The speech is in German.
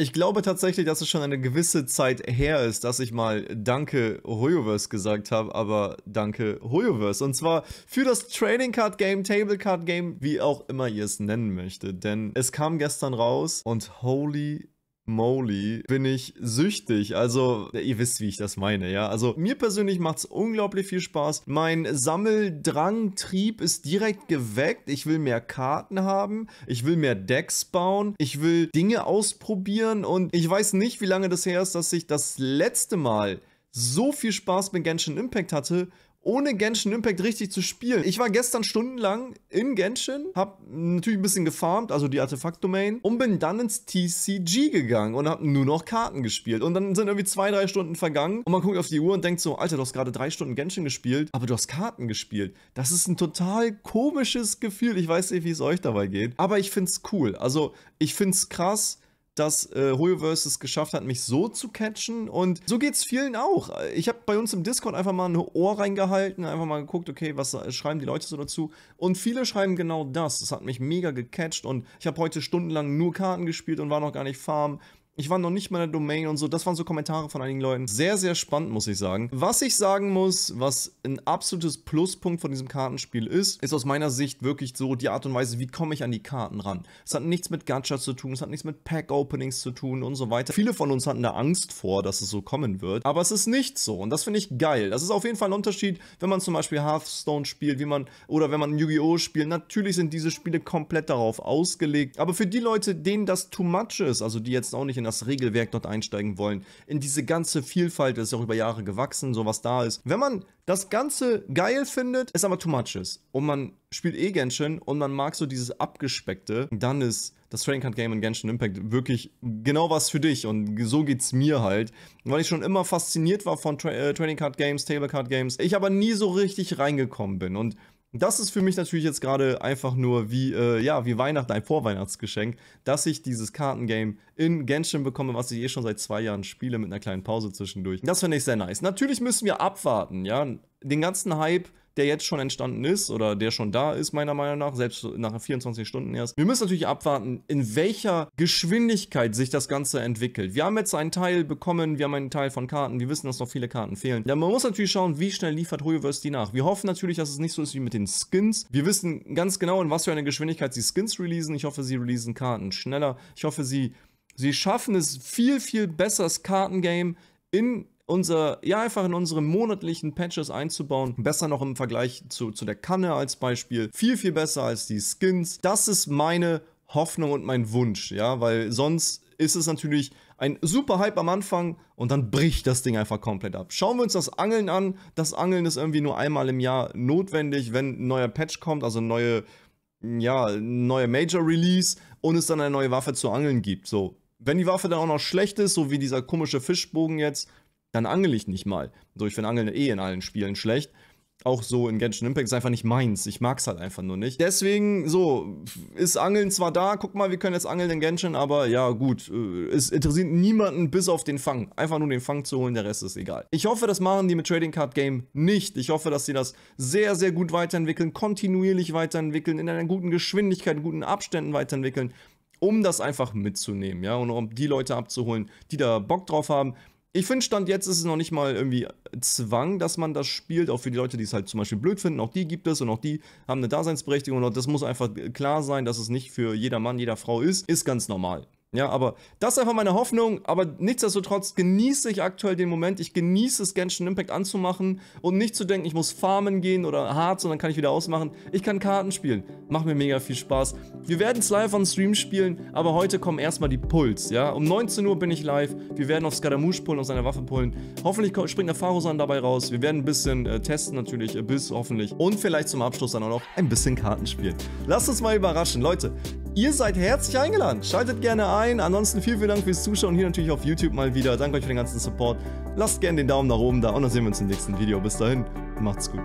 Ich glaube tatsächlich, dass es schon eine gewisse Zeit her ist, dass ich mal Danke Hoyoverse gesagt habe, aber Danke Hoyoverse. Und zwar für das Trading Card Game, Table Card Game, wie auch immer ihr es nennen möchtet. Denn es kam gestern raus und holy moly, bin ich süchtig. Also, ihr wisst, wie ich das meine, ja. Also, mir persönlich macht es unglaublich viel Spaß. Mein Sammeldrang, Trieb ist direkt geweckt. Ich will mehr Karten haben. Ich will mehr Decks bauen. Ich will Dinge ausprobieren. Und ich weiß nicht, wie lange das her ist, dass ich das letzte Mal so viel Spaß mit Genshin Impact hatte ohne Genshin Impact richtig zu spielen. Ich war gestern stundenlang in Genshin, hab natürlich ein bisschen gefarmt, also die Artefakt-Domain, und bin dann ins TCG gegangen und hab nur noch Karten gespielt. Und dann sind irgendwie zwei, drei Stunden vergangen und man guckt auf die Uhr und denkt so, Alter, du hast gerade drei Stunden Genshin gespielt, aber du hast Karten gespielt. Das ist ein total komisches Gefühl. Ich weiß nicht, wie es euch dabei geht, aber ich find's cool. Also, ich find's krass, dass äh, Hoyoverse es geschafft hat, mich so zu catchen. Und so geht es vielen auch. Ich habe bei uns im Discord einfach mal ein Ohr reingehalten, einfach mal geguckt, okay, was äh, schreiben die Leute so dazu. Und viele schreiben genau das. Das hat mich mega gecatcht und ich habe heute stundenlang nur Karten gespielt und war noch gar nicht farm. Ich war noch nicht mal in der Domain und so. Das waren so Kommentare von einigen Leuten. Sehr, sehr spannend, muss ich sagen. Was ich sagen muss, was ein absolutes Pluspunkt von diesem Kartenspiel ist, ist aus meiner Sicht wirklich so die Art und Weise, wie komme ich an die Karten ran. Es hat nichts mit Gacha zu tun, es hat nichts mit Pack-Openings zu tun und so weiter. Viele von uns hatten da Angst vor, dass es so kommen wird. Aber es ist nicht so. Und das finde ich geil. Das ist auf jeden Fall ein Unterschied, wenn man zum Beispiel Hearthstone spielt, wie man, oder wenn man Yu-Gi-Oh! spielt. Natürlich sind diese Spiele komplett darauf ausgelegt. Aber für die Leute, denen das too much ist, also die jetzt auch nicht in der das Regelwerk dort einsteigen wollen, in diese ganze Vielfalt, das ist ja auch über Jahre gewachsen, sowas da ist. Wenn man das Ganze geil findet, ist aber too much ist und man spielt eh Genshin und man mag so dieses Abgespeckte, dann ist das Trading Card Game in Genshin Impact wirklich genau was für dich und so geht's mir halt, weil ich schon immer fasziniert war von Tra äh, Trading Card Games, Table Card Games, ich aber nie so richtig reingekommen bin und das ist für mich natürlich jetzt gerade einfach nur wie, äh, ja, wie Weihnachten, ein Vorweihnachtsgeschenk, dass ich dieses Kartengame in Genshin bekomme, was ich eh schon seit zwei Jahren spiele, mit einer kleinen Pause zwischendurch. Das finde ich sehr nice. Natürlich müssen wir abwarten, ja. Den ganzen Hype, der jetzt schon entstanden ist oder der schon da ist, meiner Meinung nach, selbst nach 24 Stunden erst. Wir müssen natürlich abwarten, in welcher Geschwindigkeit sich das Ganze entwickelt. Wir haben jetzt einen Teil bekommen, wir haben einen Teil von Karten, wir wissen, dass noch viele Karten fehlen. Ja, man muss natürlich schauen, wie schnell liefert Hoyoverse die nach. Wir hoffen natürlich, dass es nicht so ist wie mit den Skins. Wir wissen ganz genau, in was für einer Geschwindigkeit sie Skins releasen. Ich hoffe, sie releasen Karten schneller. Ich hoffe, sie, sie schaffen es viel, viel besser, das Kartengame in unser, ja, einfach in unsere monatlichen Patches einzubauen. Besser noch im Vergleich zu, zu der Kanne als Beispiel. Viel, viel besser als die Skins. Das ist meine Hoffnung und mein Wunsch, ja, weil sonst ist es natürlich ein super Hype am Anfang und dann bricht das Ding einfach komplett ab. Schauen wir uns das Angeln an. Das Angeln ist irgendwie nur einmal im Jahr notwendig, wenn ein neuer Patch kommt, also neue, ja, neue Major Release und es dann eine neue Waffe zu angeln gibt. So, wenn die Waffe dann auch noch schlecht ist, so wie dieser komische Fischbogen jetzt, dann angel ich nicht mal. So, ich finde Angeln eh in allen Spielen schlecht. Auch so in Genshin Impact ist einfach nicht meins. Ich mag es halt einfach nur nicht. Deswegen, so, ist Angeln zwar da, guck mal, wir können jetzt angeln in Genshin, aber ja, gut, äh, es interessiert niemanden bis auf den Fang. Einfach nur den Fang zu holen, der Rest ist egal. Ich hoffe, das machen die mit Trading Card Game nicht. Ich hoffe, dass sie das sehr, sehr gut weiterentwickeln, kontinuierlich weiterentwickeln, in einer guten Geschwindigkeit, in guten Abständen weiterentwickeln um das einfach mitzunehmen, ja, und um die Leute abzuholen, die da Bock drauf haben ich finde, Stand jetzt ist es noch nicht mal irgendwie Zwang, dass man das spielt. Auch für die Leute, die es halt zum Beispiel blöd finden. Auch die gibt es und auch die haben eine Daseinsberechtigung. Und das muss einfach klar sein, dass es nicht für jeder Mann, jeder Frau ist. Ist ganz normal. Ja, aber das ist einfach meine Hoffnung. Aber nichtsdestotrotz genieße ich aktuell den Moment. Ich genieße es, Genshin Impact anzumachen und nicht zu denken, ich muss farmen gehen oder hart, sondern kann ich wieder ausmachen. Ich kann Karten spielen. Macht mir mega viel Spaß. Wir werden es live on Stream spielen, aber heute kommen erstmal die Puls. Ja, um 19 Uhr bin ich live. Wir werden auf Skadamouche pullen, und seine Waffe pullen. Hoffentlich springt der Farosan dabei raus. Wir werden ein bisschen äh, testen natürlich, äh, bis hoffentlich. Und vielleicht zum Abschluss dann auch noch ein bisschen Karten spielen. Lasst uns mal überraschen. Leute, Ihr seid herzlich eingeladen. Schaltet gerne ein. Ansonsten vielen, vielen Dank fürs Zuschauen hier natürlich auf YouTube mal wieder. Danke euch für den ganzen Support. Lasst gerne den Daumen nach oben da und dann sehen wir uns im nächsten Video. Bis dahin, macht's gut.